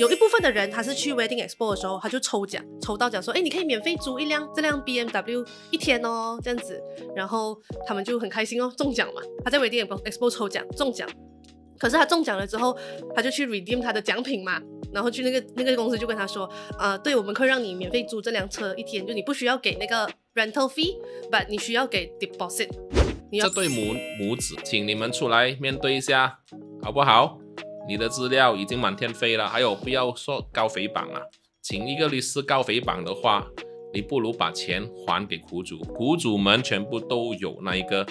有一部分的人，他是去 Wedding Expo 的时候，他就抽奖，抽到奖说，哎，你可以免费租一辆这辆 BMW 一天哦，这样子，然后他们就很开心哦，中奖嘛。他在 Wedding Expo 抽奖中奖，可是他中奖了之后，他就去 redeem 他的奖品嘛，然后去那个那个公司就跟他说，啊，对，我们可以让你免费租这辆车一天，就你不需要给那个 rental fee，b u t 你需要给 deposit。这对母母子，请你们出来面对一下，好不好？你的资料已经满天飞了，还有不要说高肥榜啊，请一个律师高肥榜的话，你不如把钱还给股主。股主们全部都有那一个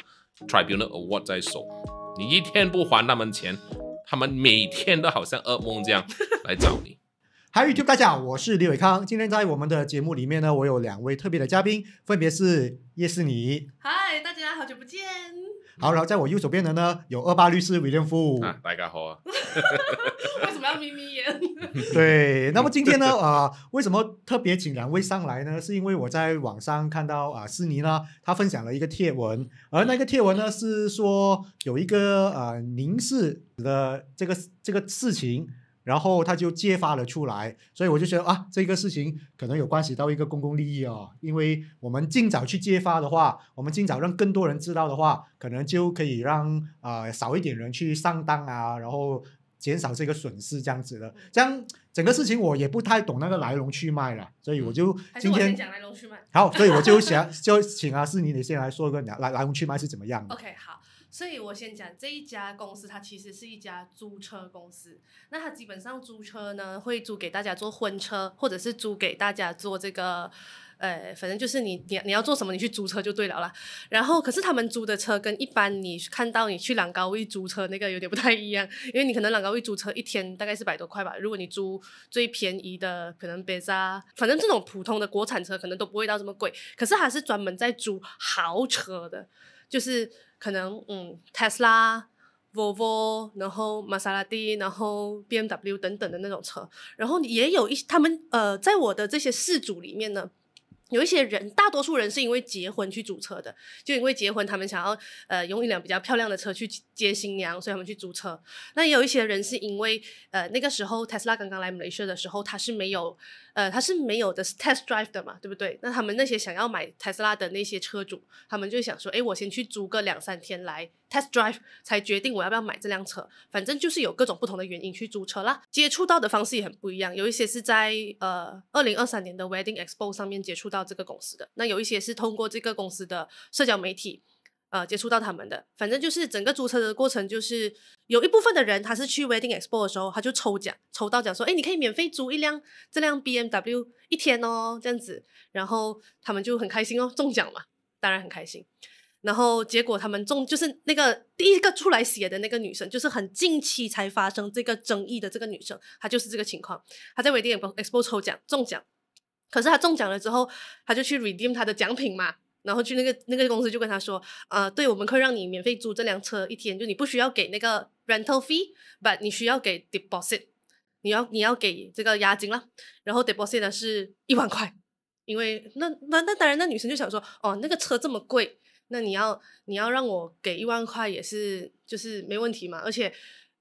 tribunal award 在手，你一天不还他们钱，他们每天都好像噩梦这样来找你。Hi 大家，好，我是李伟康。今天在我们的节目里面呢，我有两位特别的嘉宾，分别是叶诗妮，Hi 大家，好久不见。好，然后在我右手边的呢，有二八律师威廉夫。大家好。为什么要眯眯眼？对，那么今天呢，啊，为什么特别请两位上来呢？是因为我在网上看到啊，斯尼呢，他分享了一个贴文，而那个贴文呢，是说有一个啊，凝视的这个这个事情。然后他就揭发了出来，所以我就觉得啊，这个事情可能有关系到一个公共利益哦，因为我们尽早去揭发的话，我们尽早让更多人知道的话，可能就可以让啊少一点人去上当啊，然后减少这个损失这样子的。这样整个事情我也不太懂那个来龙去脉了，所以我就今天讲来龙去脉。好，所以我就想就请阿四你得先来说一个来来龙去脉是怎么样的。OK，好。所以我先讲这一家公司，它其实是一家租车公司。那它基本上租车呢，会租给大家做婚车，或者是租给大家做这个，呃，反正就是你你你要做什么，你去租车就对了啦。然后，可是他们租的车跟一般你看到你去朗高位租车那个有点不太一样，因为你可能朗高位租车一天大概是百多块吧。如果你租最便宜的，可能别家，反正这种普通的国产车可能都不会到这么贵。可是它是专门在租豪车的。就是可能，嗯，t e s l a Volvo，然后玛莎拉蒂，然后 BMW 等等的那种车，然后也有一些他们呃，在我的这些四组里面呢。有一些人，大多数人是因为结婚去租车的，就因为结婚，他们想要呃用一辆比较漂亮的车去接新娘，所以他们去租车。那也有一些人是因为呃那个时候特斯拉刚刚来 Malaysia 的时候，他是没有呃他是没有的 test drive 的嘛，对不对？那他们那些想要买特斯拉的那些车主，他们就想说，哎，我先去租个两三天来。Test Drive 才决定我要不要买这辆车，反正就是有各种不同的原因去租车啦。接触到的方式也很不一样，有一些是在呃二零二三年的 Wedding Expo 上面接触到这个公司的，那有一些是通过这个公司的社交媒体呃接触到他们的。反正就是整个租车的过程，就是有一部分的人他是去 Wedding Expo 的时候，他就抽奖抽到奖，说哎你可以免费租一辆这辆 BMW 一天哦这样子，然后他们就很开心哦中奖嘛，当然很开心。然后结果他们中就是那个第一个出来写的那个女生，就是很近期才发生这个争议的这个女生，她就是这个情况。她在维也不 expo 抽奖中奖，可是她中奖了之后，她就去 redeem 她的奖品嘛，然后去那个那个公司就跟她说，呃，对我们会让你免费租这辆车一天，就你不需要给那个 rental fee，b u t 你需要给 deposit，你要你要给这个押金了。然后 deposit 是一万块，因为那那那当然那女生就想说，哦，那个车这么贵。那你要你要让我给一万块也是就是没问题嘛，而且，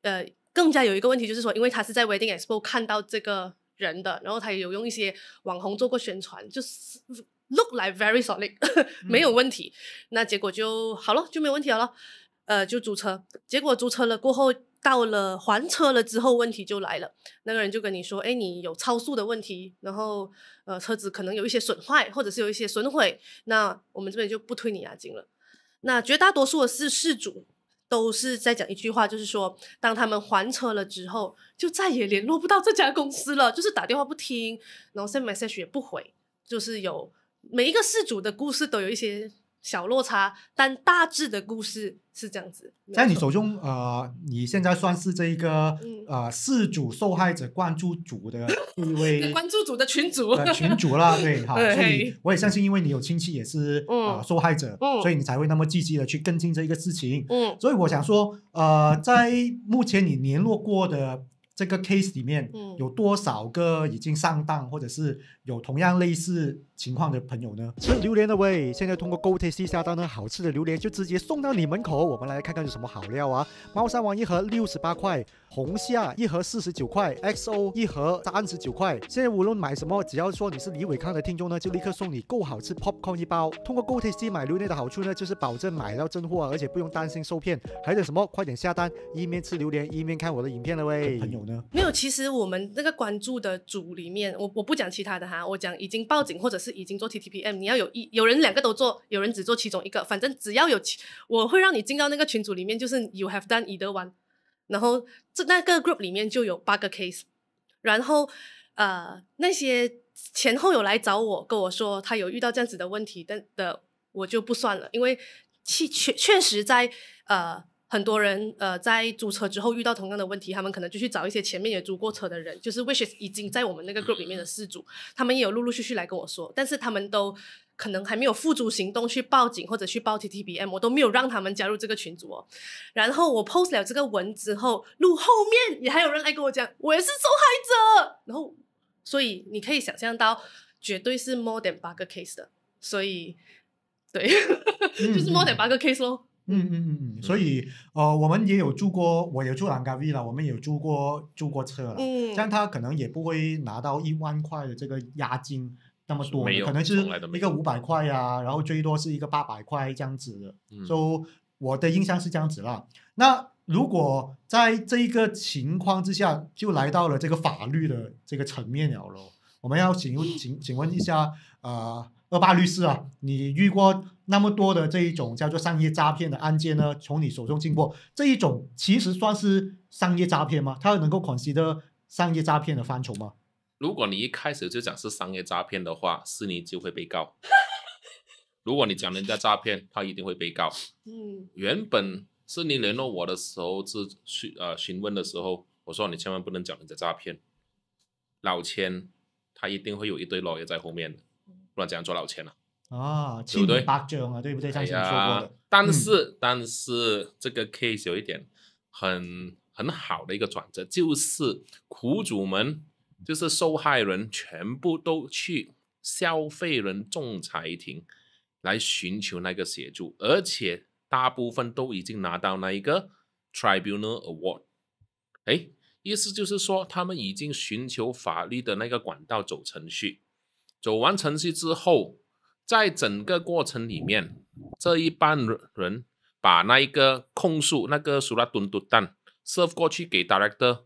呃，更加有一个问题就是说，因为他是在 Wedding Expo 看到这个人的，然后他也有用一些网红做过宣传，就是 Look like very solid，没有问题，那结果就好了就没有问题了，呃，就租车，结果租车了过后。到了还车了之后，问题就来了。那个人就跟你说：“哎，你有超速的问题，然后呃，车子可能有一些损坏，或者是有一些损毁，那我们这边就不退你押金了。”那绝大多数的事事主都是在讲一句话，就是说，当他们还车了之后，就再也联络不到这家公司了，就是打电话不听，然后 send message 也不回，就是有每一个事主的故事都有一些。小落差，但大致的故事是这样子。在你手中，呃，你现在算是这一个呃事主受害者关注组的一 位关注组的群主，群主啦，对，好。所以我也相信，因为你有亲戚也是呃受害者，所以你才会那么积极的去跟进这一个事情。嗯，所以我想说，呃，在目前你联络过的这个 case 里面，有多少个已经上当，或者是有同样类似？情况的朋友呢？吃榴莲的喂！现在通过 GoTc 下单呢，好吃的榴莲就直接送到你门口。我们来看看有什么好料啊！猫山王一盒六十八块，红虾一盒四十九块，XO 一盒三十九块。现在无论买什么，只要说你是李伟康的听众呢，就立刻送你够好吃 Popcorn 一包。通过 GoTc 买榴莲的好处呢，就是保证买到真货啊，而且不用担心受骗。还有什么？快点下单，一面吃榴莲，一面看我的影片了喂！朋友呢？没有，其实我们那个关注的组里面，我我不讲其他的哈，我讲已经报警或者是。已经做 TTPM，你要有一有人两个都做，有人只做其中一个，反正只要有，我会让你进到那个群组里面，就是 You have done either one。然后这那个 group 里面就有八个 case，然后呃那些前后有来找我跟我说他有遇到这样子的问题，但的我就不算了，因为确确确实在呃。很多人呃，在租车之后遇到同样的问题，他们可能就去找一些前面也租过车的人，就是 which 已经在我们那个 group 里面的事主，他们也有陆陆续续来跟我说，但是他们都可能还没有付诸行动去报警或者去报 T T B M，我都没有让他们加入这个群组哦。然后我 post 了这个文之后，路后面也还有人来跟我讲，我也是受害者。然后，所以你可以想象到，绝对是 more than 八个 case 的，所以对，就是 more than 八个 case 喽。嗯嗯嗯嗯，所以呃，我们也有住过，我也住南咖啡了，我们也租过租过车了。嗯，样他可能也不会拿到一万块的这个押金那么多，可能是一个五百块呀，然后最多是一个八百块这样子的。嗯，就我的印象是这样子啦。那如果在这一个情况之下，就来到了这个法律的这个层面了咯。我们要请请请问一下，呃，二八律师啊，你遇过？那么多的这一种叫做商业诈骗的案件呢，从你手中经过这一种，其实算是商业诈骗吗？它能够广西的商业诈骗的范畴吗？如果你一开始就讲是商业诈骗的话，是你就会被告；如果你讲人家诈骗，他一定会被告。嗯，原本是你联络我的时候是询呃询问的时候，我说你千万不能讲人家诈骗，老千他一定会有一堆老爷在后面的，不然怎样做老千呢？啊，千八张啊，对不对？之前说过的。但是，但是这个 case 有一点很很好的一个转折，就是苦主们，就是受害人，全部都去消费人仲裁庭来寻求那个协助，而且大部分都已经拿到那一个 tribunal award。哎，意思就是说，他们已经寻求法律的那个管道走程序，走完程序之后。在整个过程里面，这一班人把那一个控诉那个苏拉顿独弹 serve 过去给 director，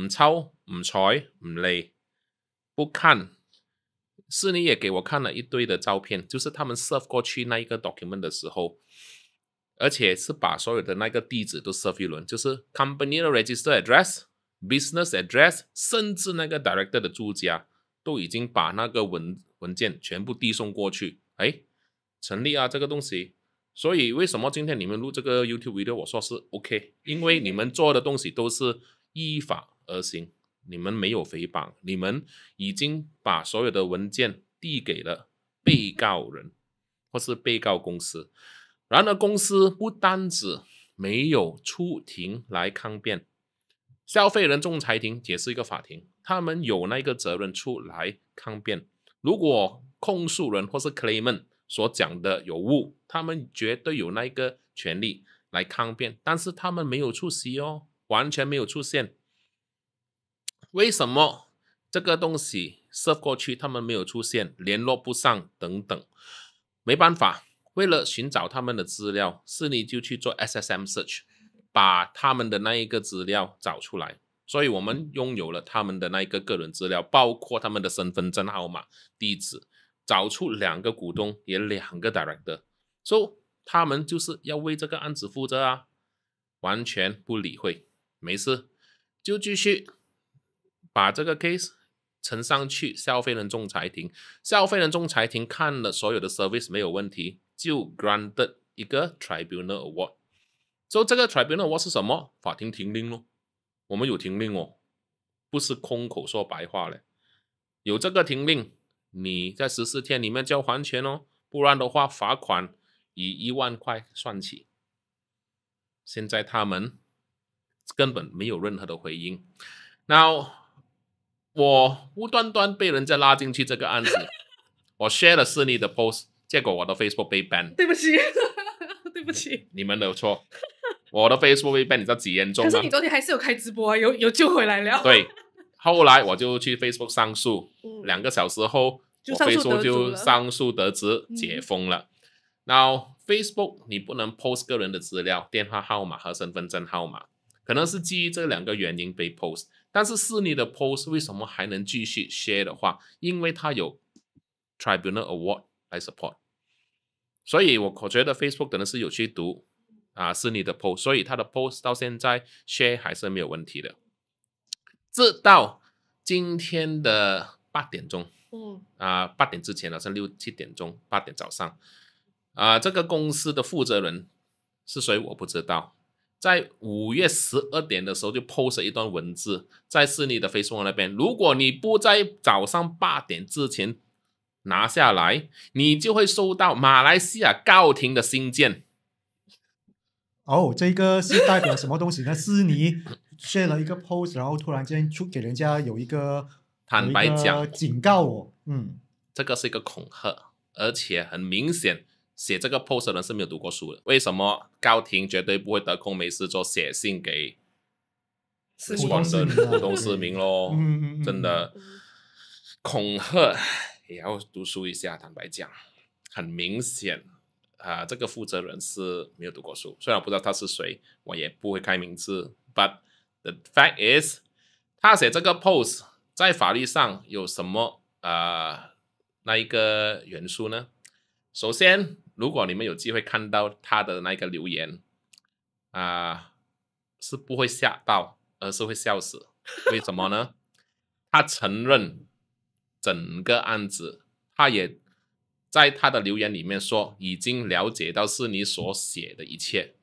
唔抄唔睬唔理，不看。是你也给我看了一堆的照片，就是他们 serve 过去那一个 document 的时候，而且是把所有的那个地址都 serve 一轮，就是 company 的 register address、business address，甚至那个 director 的住家都已经把那个文。文件全部递送过去，哎，成立啊这个东西。所以为什么今天你们录这个 YouTube video 我说是 OK？因为你们做的东西都是依法而行，你们没有诽谤，你们已经把所有的文件递给了被告人或是被告公司。然而，公司不单止没有出庭来抗辩，消费人仲裁庭也是一个法庭，他们有那个责任出来抗辩。如果控诉人或是 claimant 所讲的有误，他们绝对有那个权利来抗辩，但是他们没有出席哦，完全没有出现。为什么这个东西设过去他们没有出现，联络不上等等，没办法，为了寻找他们的资料，是你就去做 SSM search，把他们的那一个资料找出来。所以我们拥有了他们的那一个个人资料，包括他们的身份证号码、地址，找出两个股东也两个 director，so 他们就是要为这个案子负责啊，完全不理会，没事就继续把这个 case 呈上去消费人仲裁庭，消费人仲裁庭看了所有的 service 没有问题，就 grant e d 一个 tribunal award，so 这个 tribunal award 是什么？法庭庭令咯。我们有停令哦，不是空口说白话嘞，有这个停令，你在十四天里面就要还钱哦，不然的话罚款以一万块算起。现在他们根本没有任何的回应，那我无端端被人家拉进去这个案子，我 share 了势力的 post，结果我的 Facebook 被 ban，对不起，对不起，你们的错。我的 Facebook 被你道几严重可是你昨天还是有开直播，有有救回来了。对，后来我就去 Facebook 上诉，两个小时后，我 Facebook 就上诉得知解封了。那 Facebook 你不能 post 个人的资料、电话号码和身份证号码，可能是基于这两个原因被 post。但是是你的 post 为什么还能继续 share 的话？因为它有 Tribunal Award 来 support。所以我我觉得 Facebook 可能是有去读。啊，是你的 post，所以他的 post 到现在 share 还是没有问题的。直到今天的八点钟，嗯，啊，八点之前好像六七点钟，八点早上，啊，这个公司的负责人是谁我不知道。在五月十二点的时候就 post 一段文字，在市立的 Facebook 那边，如果你不在早上八点之前拿下来，你就会收到马来西亚告停的信件。哦，这个是代表什么东西呢？是你 share 了一个 post，然后突然间出给人家有一个坦白讲警告我，嗯，这个是一个恐吓，而且很明显，写这个 post 人是没有读过书的。为什么高庭绝对不会得空没事做写信给普通人、普通市民咯？真的恐吓也要读书一下，坦白讲，很明显。啊，这个负责人是没有读过书，虽然我不知道他是谁，我也不会开名字。But the fact is，他写这个 post 在法律上有什么啊那一个元素呢？首先，如果你们有机会看到他的那个留言，啊，是不会吓到，而是会笑死。为什么呢？他承认整个案子，他也。在他的留言里面说，已经了解到是你所写的一切，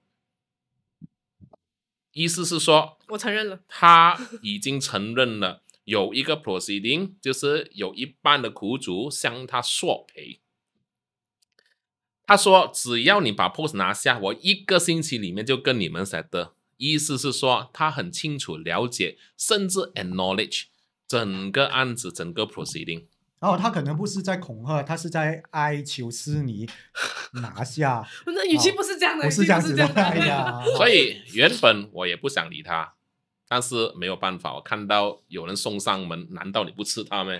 意思是说，我承认了，他已经承认了有一个 proceeding，就是有一半的苦主向他索赔。他说，只要你把 POS t 拿下，我一个星期里面就跟你们 said。意思是说，他很清楚了解，甚至 acknowledge 整个案子，整个 proceeding。然后他可能不是在恐吓，他是在哀求斯尼 拿下。那语气不是这样的，不是这样子的。所以原本我也不想理他，但是没有办法，我看到有人送上门，难道你不吃他吗？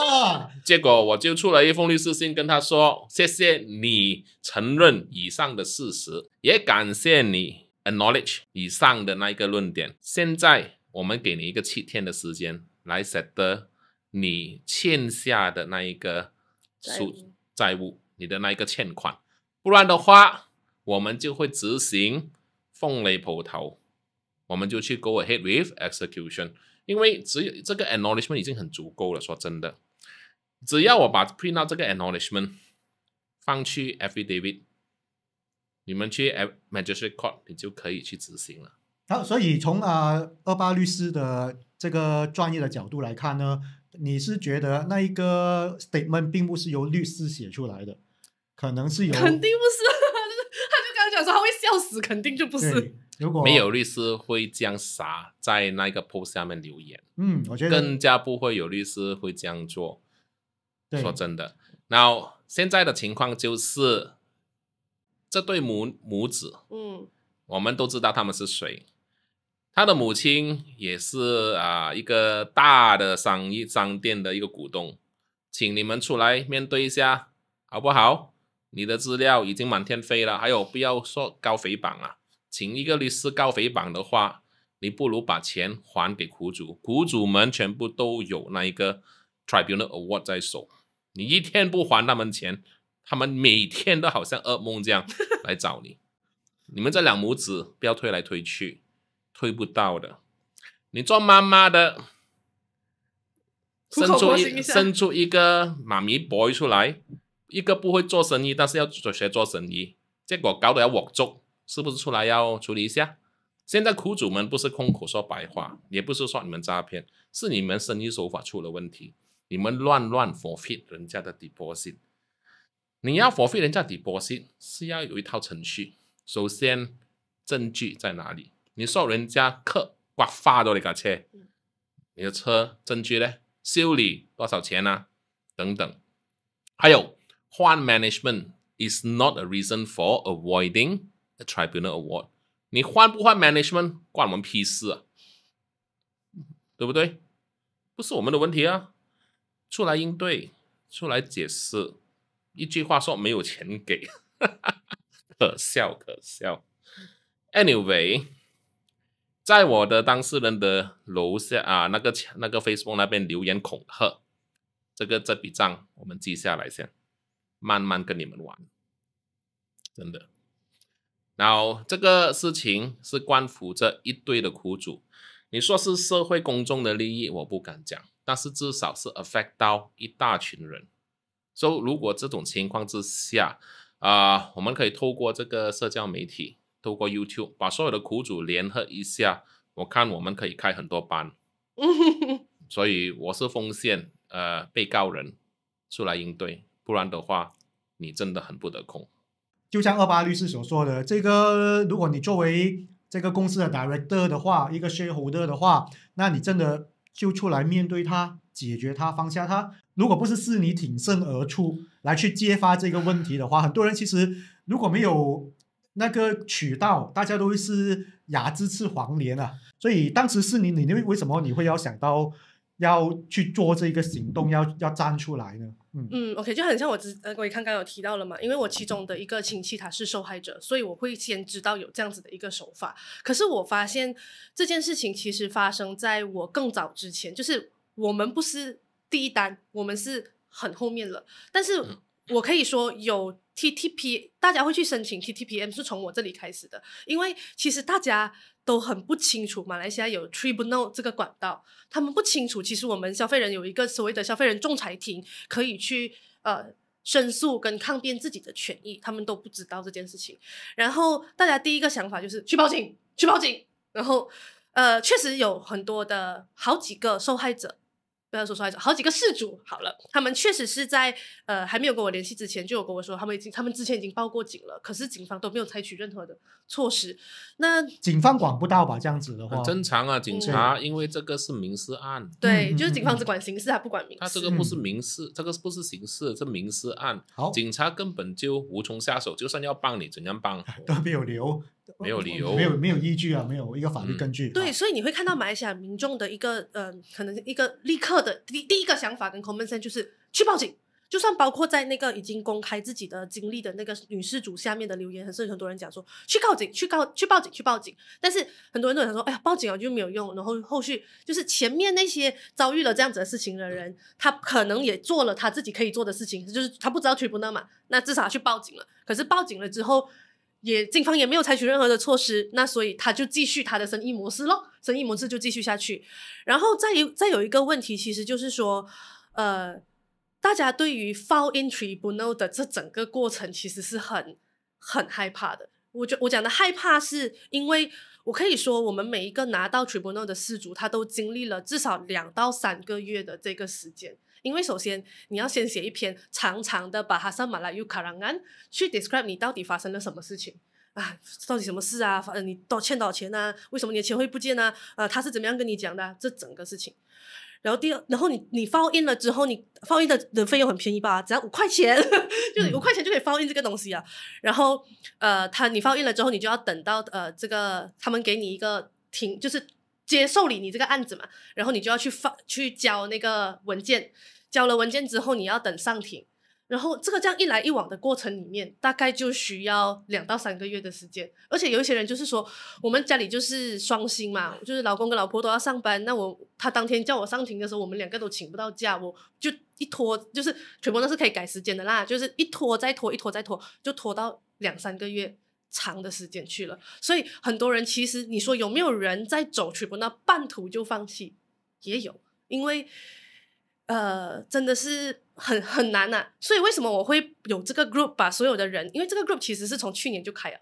结果我就出了一封律师信，跟他说：“谢谢你承认以上的事实，也感谢你 acknowledge 以上的那一个论点。现在我们给你一个七天的时间来 settle。”你欠下的那一个数债务，你的那一个欠款，不然的话，我们就会执行，凤雷破头，我们就去 go ahead with execution，因为只有这个 acknowledgement 已经很足够了。说真的，只要我把 print 到这个 acknowledgement 放去 affidavit，你们去 magistrate court，你就可以去执行了。好，所以从啊二八律师的这个专业的角度来看呢。你是觉得那一个 statement 并不是由律师写出来的，可能是由肯定不是，他就刚样讲说他会笑死，肯定就不是。如果没有律师会这样傻在那一个 post 下面留言，嗯，我觉得更加不会有律师会这样做。说真的，那现在的情况就是这对母母子，嗯，我们都知道他们是谁。他的母亲也是啊，一个大的商业商店的一个股东，请你们出来面对一下，好不好？你的资料已经满天飞了，还有不要说告诽谤啊？请一个律师告诽谤的话，你不如把钱还给苦主，苦主们全部都有那一个 tribunal award 在手，你一天不还他们钱，他们每天都好像噩梦这样来找你。你们这两母子不要推来推去。推不到的，你做妈妈的，生出一生出一个妈咪 boy 出来，一个不会做生意，但是要学做生意，结果搞的要我做，是不是出来要处理一下？现在苦主们不是空口说白话，也不是说你们诈骗，是你们生意手法出了问题，你们乱乱 forfeit 人家的 deposit。你要 forfeit 人家 deposit，是要有一套程序，首先证据在哪里？你受人家客刮花多你个车，你的车证据呢？修理多少钱呢？等等。还有，换 management is not a reason for avoiding a tribunal award。你换不换 management，关我们屁事啊？对不对？不是我们的问题啊！出来应对，出来解释。一句话说，没有钱给，可笑可笑。Anyway。在我的当事人的楼下啊，那个、那个 Facebook 那边留言恐吓，这个这笔账我们记下来先，慢慢跟你们玩，真的。然后这个事情是关乎着一堆的苦主，你说是社会公众的利益，我不敢讲，但是至少是 affect 到一大群人。所以如果这种情况之下啊，我们可以透过这个社交媒体。透过 YouTube 把所有的苦主联合一下，我看我们可以开很多班。所以我是奉献呃，被告人出来应对，不然的话你真的很不得空。就像二八律师所说的，这个如果你作为这个公司的 Director 的话，一个 Shareholder 的话，那你真的就出来面对他，解决他，放下他。如果不是是你挺身而出来去揭发这个问题的话，很多人其实如果没有。那个渠道，大家都会是牙眦吃黄连啊，所以当时是你，你为为什么你会要想到要去做这个行动，要要站出来呢？嗯，OK，就很像我之，呃，我刚刚有提到了嘛，因为我其中的一个亲戚他是受害者，所以我会先知道有这样子的一个手法。可是我发现这件事情其实发生在我更早之前，就是我们不是第一单，我们是很后面了，但是我可以说有。TTP，大家会去申请 TTPM 是从我这里开始的，因为其实大家都很不清楚马来西亚有 tribunal 这个管道，他们不清楚，其实我们消费人有一个所谓的消费人仲裁庭，可以去呃申诉跟抗辩自己的权益，他们都不知道这件事情。然后大家第一个想法就是去报警，去报警。然后呃，确实有很多的好几个受害者。不要说出来，好几个事主，好了，他们确实是在呃还没有跟我联系之前，就有跟我说他们已经，他们之前已经报过警了，可是警方都没有采取任何的。措施，那警方管不到吧？这样子的话，很正常啊。警察因为这个是民事案，对，就是警方只管刑事，他不管民事。他这个不是民事，这个不是刑事，这民事案，好，警察根本就无从下手。就算要帮你，怎样帮 都没有理由，没有理由，没有没有依据啊，没有一个法律根据。对，所以你会看到马来西亚民众的一个呃，可能一个立刻的第第一个想法跟 c o m m o n s e n s e 就是去报警。就算包括在那个已经公开自己的经历的那个女事主下面的留言，还是很多人讲说去报警、去告、去报警、去报警。但是很多人都想说，哎呀，报警啊就没有用。然后后续就是前面那些遭遇了这样子的事情的人，他可能也做了他自己可以做的事情，就是他不知道 n a 案嘛，那至少去报警了。可是报警了之后，也警方也没有采取任何的措施，那所以他就继续他的生意模式咯，生意模式就继续下去。然后再有再有一个问题，其实就是说，呃。大家对于 f a l l i n t r i b u n a l 这整个过程其实是很很害怕的。我觉我讲的害怕是因为，我可以说我们每一个拿到 tribunal 的事主，他都经历了至少两到三个月的这个时间。因为首先你要先写一篇长长的，把它上马来语卡兰安去 describe 你到底发生了什么事情啊？到底什么事啊？反正你多欠多少钱呢？为什么你的钱会不见呢？呃，他是怎么样跟你讲的？这整个事情。然后第二，然后你你放映了之后，你放映的的费用很便宜吧？只要五块钱，就是五块钱就可以放映这个东西啊。然后呃，他你放映了之后，你就要等到呃，这个他们给你一个庭，就是接受你你这个案子嘛。然后你就要去发去交那个文件，交了文件之后，你要等上庭。然后这个这样一来一往的过程里面，大概就需要两到三个月的时间。而且有一些人就是说，我们家里就是双薪嘛，就是老公跟老婆都要上班。那我他当天叫我上庭的时候，我们两个都请不到假，我就一拖，就是全部都是可以改时间的啦，就是一拖再拖，一拖再拖，就拖到两三个月长的时间去了。所以很多人其实你说有没有人在走，全部那半途就放弃也有，因为。呃，真的是很很难呐。所以为什么我会有这个 group，把所有的人？因为这个 group 其实是从去年就开了，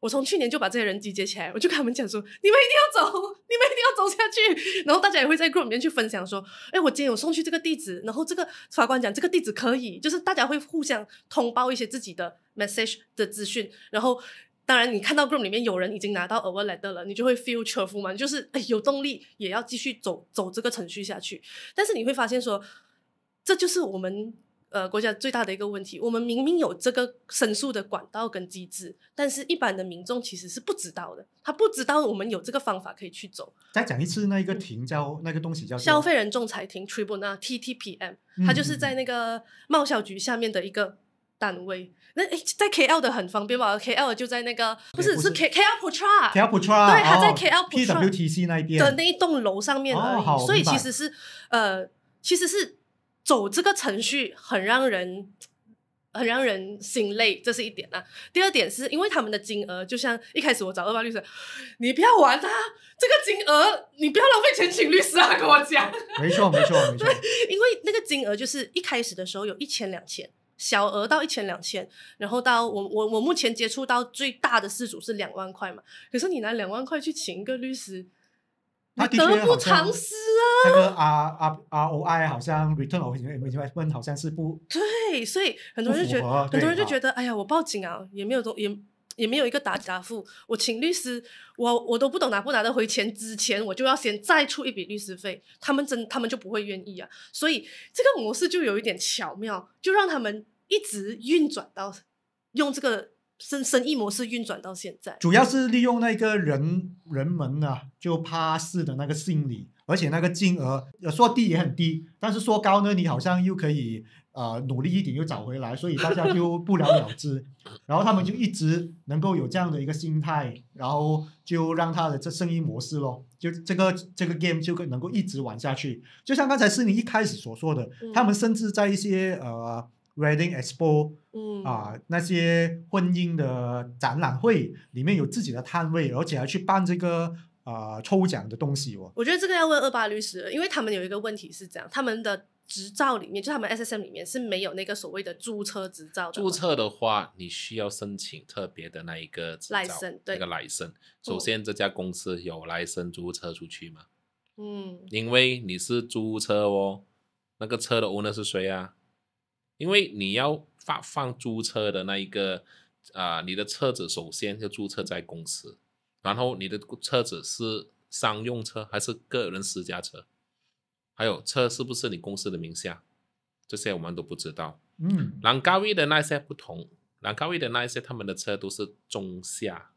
我从去年就把这些人集结起来，我就跟他们讲说：你们一定要走，你们一定要走下去。然后大家也会在 group 里面去分享说：哎，我今天有送去这个地址，然后这个法官讲这个地址可以，就是大家会互相通报一些自己的 message 的资讯，然后。当然，你看到 group 里面有人已经拿到 award letter 了，你就会 feel 勉夫嘛，就是哎有动力也要继续走走这个程序下去。但是你会发现说，这就是我们呃国家最大的一个问题。我们明明有这个申诉的管道跟机制，但是一般的民众其实是不知道的。他不知道我们有这个方法可以去走。再讲一次，那一个庭叫那个东西叫消费人仲裁庭 （tribunal TTPM），它就是在那个贸销局下面的一个。单位那在 KL 的很方便吧？KL 就在那个不是是 KL k Putra，KL Putra 对，他在 KL Putra PWT C 那边的那一栋楼上面而已，所以其实是呃其实是走这个程序很让人很让人心累，这是一点啊。第二点是因为他们的金额，就像一开始我找二八律师，你不要玩他这个金额，你不要浪费钱请律师啊，跟我讲，没错没错没错，因为那个金额就是一开始的时候有一千两千。小额到一千两千，然后到我我我目前接触到最大的事主是两万块嘛。可是你拿两万块去请一个律师，那得不偿失啊。那个 R O I 好像 Return O I 问好像是不对，所以很多人就觉得，很多人就觉得，哎呀，我报警啊也没有多也。也没有一个答答复，我请律师，我我都不懂拿不拿得回钱，之前我就要先再出一笔律师费，他们真他们就不会愿意啊，所以这个模式就有一点巧妙，就让他们一直运转到用这个生生意模式运转到现在。主要是利用那个人人们呢就怕事的那个心理，而且那个金额说低也很低，但是说高呢，你好像又可以。呃，努力一点又找回来，所以大家就不了了之。然后他们就一直能够有这样的一个心态，然后就让他的这生意模式咯，就这个这个 game 就能够一直玩下去。就像刚才是你一开始所说的，他们甚至在一些呃 wedding expo，嗯啊那些婚姻的展览会里面有自己的摊位，而且还去办这个呃抽奖的东西哦。我觉得这个要问二八律师，因为他们有一个问题是这样，他们的。执照里面，就他们 SSM 里面是没有那个所谓的租车执照的。注册的话，你需要申请特别的那一个。执照，对，那个 s 生。首先，这家公司有 s 生租车出去吗？嗯。因为你是租车哦，那个车的 owner 是谁啊？因为你要发放租车的那一个啊，你的车子首先要注册在公司，然后你的车子是商用车还是个人私家车？还有车是不是你公司的名下？这些我们都不知道。嗯，兰高威的那些不同，兰高威的那一些，他们的车都是中下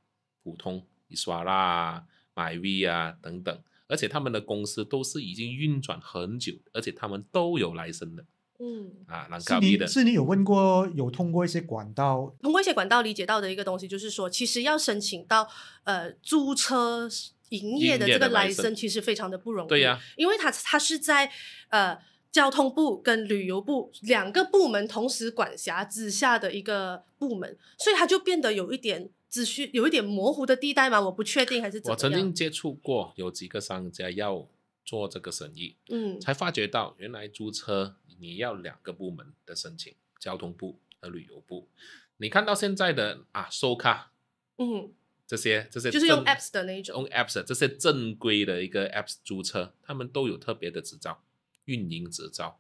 普通、你刷啦、买 V 啊等等，而且他们的公司都是已经运转很久，而且他们都有来生的。嗯啊，兰高威的是你有问过，有通过一些管道，通过一些管道理解到的一个东西，就是说，其实要申请到呃租车。营业的这个 license 其实非常的不容易，对呀，因为它它是在呃交通部跟旅游部两个部门同时管辖之下的一个部门，所以它就变得有一点只需有一点模糊的地带嘛，我不确定还是怎样。我曾经接触过有几个商家要做这个生意，嗯，才发觉到原来租车你要两个部门的申请，交通部和旅游部。你看到现在的啊收卡，嗯。这些这些就是用 apps 的那一种用 apps，这些正规的一个 apps 租车，他们都有特别的执照，运营执照。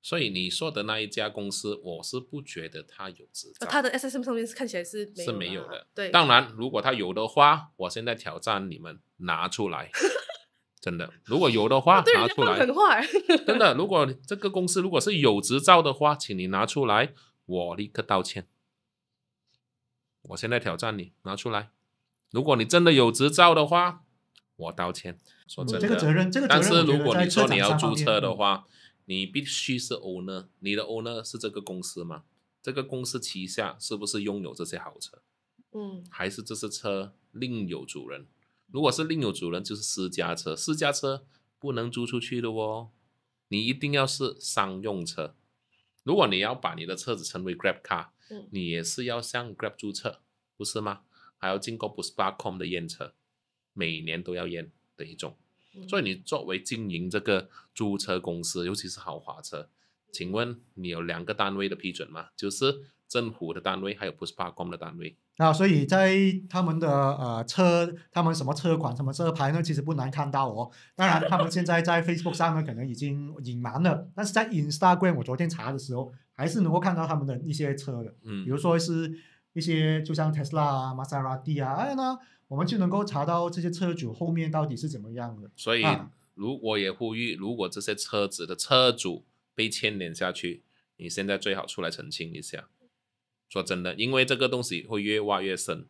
所以你说的那一家公司，我是不觉得他有执照。他的 S S M 上面是看起来是是没有的。对，当然如果他有的话，我现在挑战你们拿出来，真的。如果有的话拿出来，真的。如果这个公司如果是有执照的话，请你拿出来，我立刻道歉。我现在挑战你拿出来。如果你真的有执照的话，我道歉。说真的，但是如果你说你要注册的话，你必须是 owner，你的 owner 是这个公司吗？这个公司旗下是不是拥有这些豪车？嗯，还是这些车另有主人？如果是另有主人，就是私家车，私家车不能租出去的哦。你一定要是商用车。如果你要把你的车子成为 Grab car，你也是要向 Grab 注册，不是吗？还要经过 Busparkom 的验车，每年都要验的一种。所以你作为经营这个租车公司，尤其是豪华车，请问你有两个单位的批准吗？就是政府的单位，还有 Busparkom 的单位。啊，所以在他们的呃车，他们什么车款、什么车牌呢？其实不难看到哦。当然，他们现在在 Facebook 上呢，可能已经隐瞒了。但是在 Instagram，我昨天查的时候，还是能够看到他们的一些车的。嗯，比如说是。一些就像特斯拉啊、玛莎拉蒂啊，哎那我们就能够查到这些车主后面到底是怎么样的。所以，如果也呼吁，如果这些车子的车主被牵连下去，你现在最好出来澄清一下。说真的，因为这个东西会越挖越深。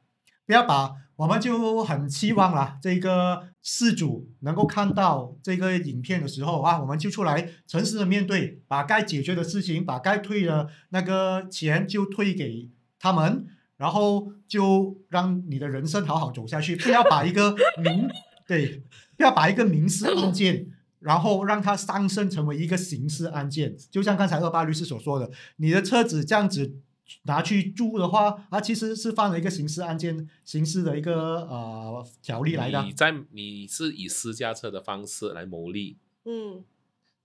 不要把，我们就很期望啦。这个事主能够看到这个影片的时候啊，我们就出来诚实的面对，把该解决的事情，把该退的那个钱就退给他们。然后就让你的人生好好走下去，不要把一个民 对不要把一个民事案件，然后让它上升成为一个刑事案件。就像刚才二八律师所说的，你的车子这样子拿去租的话，啊，其实是犯了一个刑事案件、刑事的一个呃条例来的。你在你是以私家车的方式来牟利，嗯，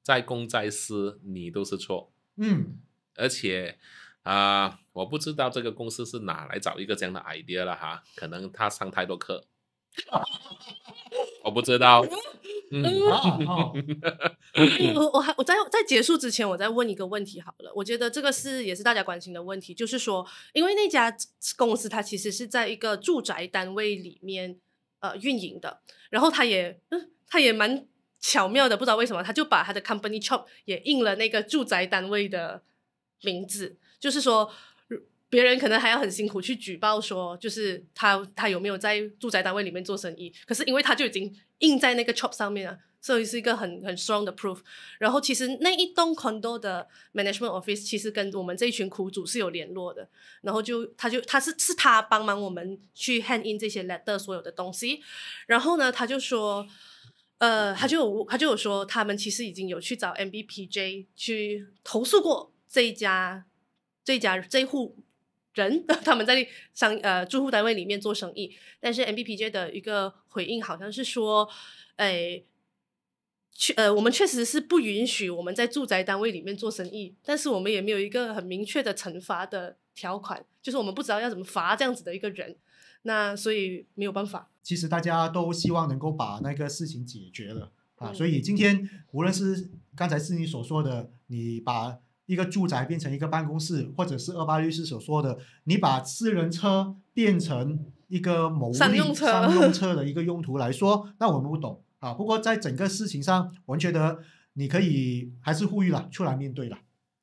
在公在私你都是错，嗯，而且啊。我不知道这个公司是哪来找一个这样的 idea 了哈，可能他上太多课，我不知道。嗯，好，我还我，在在结束之前，我再问一个问题好了。我觉得这个是也是大家关心的问题，就是说，因为那家公司它其实是在一个住宅单位里面呃运营的，然后它也它也蛮巧妙的，不知道为什么，它就把它的 company chop 也印了那个住宅单位的名字，就是说。别人可能还要很辛苦去举报，说就是他他有没有在住宅单位里面做生意？可是因为他就已经印在那个 chop 上面了，所以是一个很很 strong 的 proof。然后其实那一栋 condo 的 management office 其实跟我们这一群苦主是有联络的。然后就他就他是是他帮忙我们去 hand in 这些 letter 所有的东西。然后呢，他就说，呃，他就他就有说，他们其实已经有去找 MBPJ 去投诉过这一家这一家这户。人 他们在商呃住户单位里面做生意，但是 MPPJ 的一个回应好像是说，诶确呃我们确实是不允许我们在住宅单位里面做生意，但是我们也没有一个很明确的惩罚的条款，就是我们不知道要怎么罚这样子的一个人，那所以没有办法。其实大家都希望能够把那个事情解决了啊，所以今天无论是刚才是你所说的，你把。一个住宅变成一个办公室，或者是二八律师所说的，你把私人车变成一个谋利商用车的一个用途来说，那我们不懂啊。不过在整个事情上，我们觉得你可以还是呼吁了出来面对了，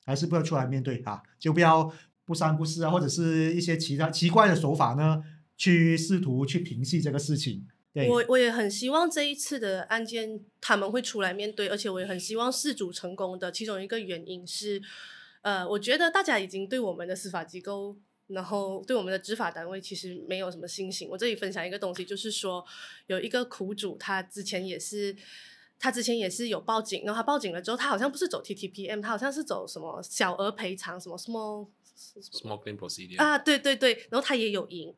还是不要出来面对啊，就不要不三不四啊，或者是一些其他奇怪的手法呢，去试图去平息这个事情。我我也很希望这一次的案件他们会出来面对，而且我也很希望事主成功的。其中一个原因是，呃，我觉得大家已经对我们的司法机构，然后对我们的执法单位其实没有什么信心。我这里分享一个东西，就是说有一个苦主，他之前也是，他之前也是有报警，然后他报警了之后，他好像不是走 TTPM，他好像是走什么小额赔偿什么什么。Small claim procedure 啊，对对对，然后他也有赢，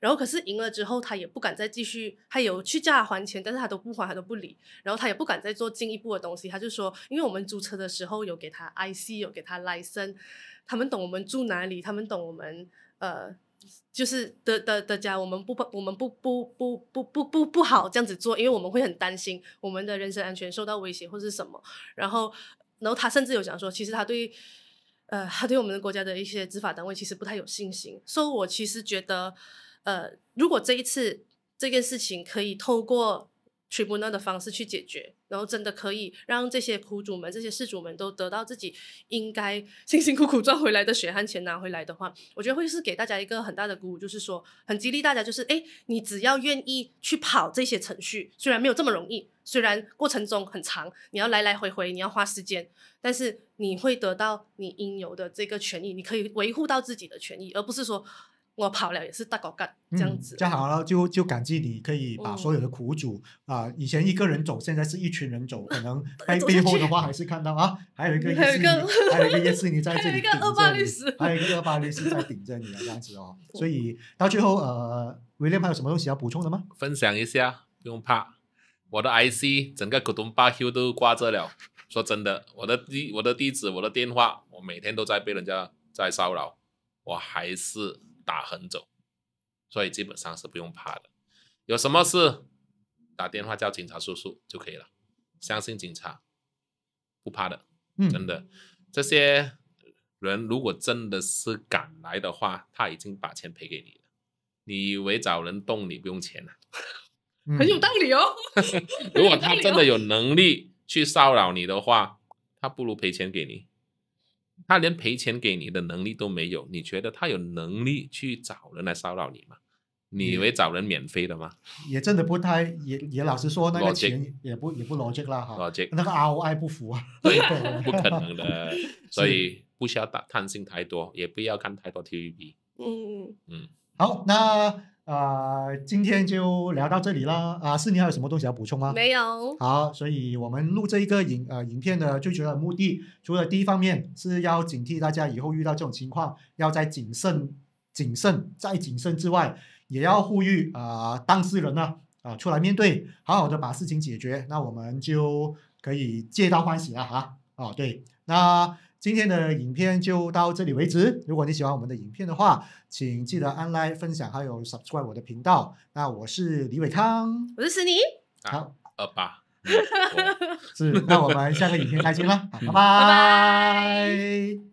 然后可是赢了之后他也不敢再继续，他有去叫他还钱，但是他都不还，他都不理，然后他也不敢再做进一步的东西，他就说，因为我们租车的时候有给他 IC，有给他 license，他们懂我们住哪里，他们懂我们呃，就是的的的家，我们不不我们不不不不不不不好这样子做，因为我们会很担心我们的人身安全受到威胁或是什么，然后然后他甚至有讲说，其实他对。呃，他对我们的国家的一些执法单位其实不太有信心。所以我其实觉得，呃，如果这一次这件事情可以透过。取不断的方式去解决，然后真的可以让这些苦主们、这些事主们都得到自己应该辛辛苦苦赚回来的血汗钱拿回来的话，我觉得会是给大家一个很大的鼓舞，就是说很激励大家，就是哎，你只要愿意去跑这些程序，虽然没有这么容易，虽然过程中很长，你要来来回回，你要花时间，但是你会得到你应有的这个权益，你可以维护到自己的权益，而不是说。我跑了也是大狗干这样子，就好了！就就感激你可以把所有的苦主啊，以前一个人走，现在是一群人走，可能被 背后的话，还是看到啊，还有一个叶 世还有一个叶世尼在 这里顶着你，还有一个二八律师，还有一个律师在顶着你啊，这样子哦。所以到最后，呃，威廉，还有什么东西要补充的吗？分享一下，不用怕，我的 IC 整个股东巴 Q 都挂着了。说真的，我的地、我的地址、我的电话，我每天都在被人家在骚扰，我还是。打横走，所以基本上是不用怕的。有什么事，打电话叫警察叔叔就可以了。相信警察，不怕的，真的。这些人如果真的是敢来的话，他已经把钱赔给你了。你以为找人动你不用钱啊？很有道理哦。如果他真的有能力去骚扰你的话，他不如赔钱给你。他连赔钱给你的能力都没有，你觉得他有能力去找人来骚扰你吗？你以为找人免费的吗？也真的不太也也老实说，那个钱也不也不逻辑啦哈，逻辑那个 ROI 不符啊，对，不可能的，所以不需要打贪心太多，也不要看太多 TVB。嗯嗯嗯，好，那。呃，今天就聊到这里了。啊，是你还有什么东西要补充吗？没有。好，所以我们录这一个影呃影片的最主要目的，除了第一方面是要警惕大家以后遇到这种情况，要再谨慎、谨慎、再谨慎之外，也要呼吁啊当事人呢啊出来面对，好好的把事情解决，那我们就可以皆大欢喜了哈。啊，对，那。今天的影片就到这里为止。如果你喜欢我们的影片的话，请记得按 Like、分享，还有 Subscribe 我的频道。那我是李伟康，我是思妮，好二八，是。那我们下个影片再见啦，拜拜拜拜。